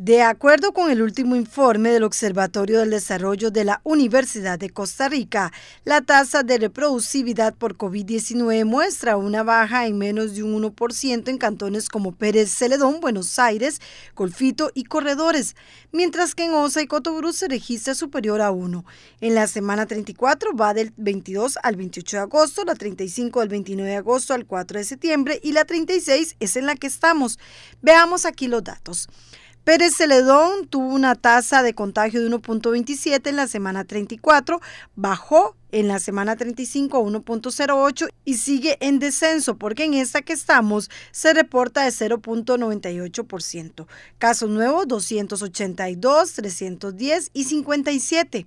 De acuerdo con el último informe del Observatorio del Desarrollo de la Universidad de Costa Rica, la tasa de reproducibilidad por COVID-19 muestra una baja en menos de un 1% en cantones como Pérez Celedón, Buenos Aires, Golfito y Corredores, mientras que en Osa y Cotobruz se registra superior a 1. En la semana 34 va del 22 al 28 de agosto, la 35 del 29 de agosto al 4 de septiembre y la 36 es en la que estamos. Veamos aquí los datos. Pérez Celedón tuvo una tasa de contagio de 1.27 en la semana 34, bajó en la semana 35 a 1.08 y sigue en descenso porque en esta que estamos se reporta de 0.98%. Casos nuevos 282, 310 y 57.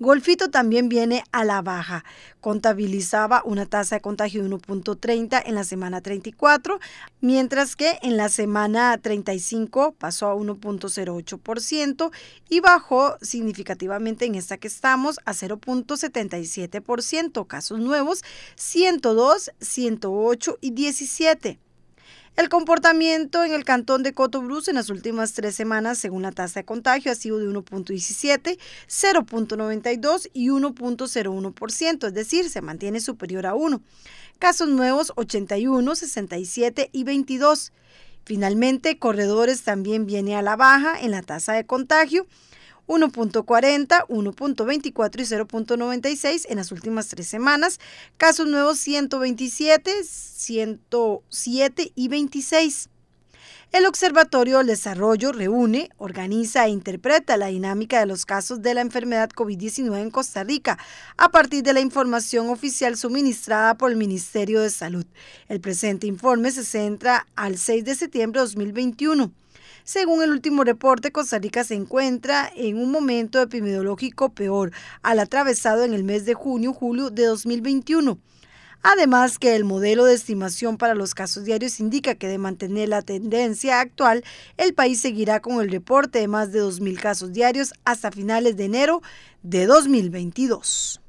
Golfito también viene a la baja. Contabilizaba una tasa de contagio de 1.30 en la semana 34, mientras que en la semana 35 pasó a 1.08% y bajó significativamente en esta que estamos a 0.77%, casos nuevos 102, 108 y 17. El comportamiento en el cantón de Cotobruz en las últimas tres semanas, según la tasa de contagio, ha sido de 1.17, 0.92 y 1.01%, es decir, se mantiene superior a 1. Casos nuevos 81, 67 y 22. Finalmente, corredores también viene a la baja en la tasa de contagio, 1.40, 1.24 y 0.96 en las últimas tres semanas. Casos nuevos 127, 107 y 26. El Observatorio del Desarrollo reúne, organiza e interpreta la dinámica de los casos de la enfermedad COVID-19 en Costa Rica a partir de la información oficial suministrada por el Ministerio de Salud. El presente informe se centra al 6 de septiembre de 2021. Según el último reporte, Costa Rica se encuentra en un momento epidemiológico peor al atravesado en el mes de junio-julio de 2021. Además que el modelo de estimación para los casos diarios indica que de mantener la tendencia actual, el país seguirá con el reporte de más de 2.000 casos diarios hasta finales de enero de 2022.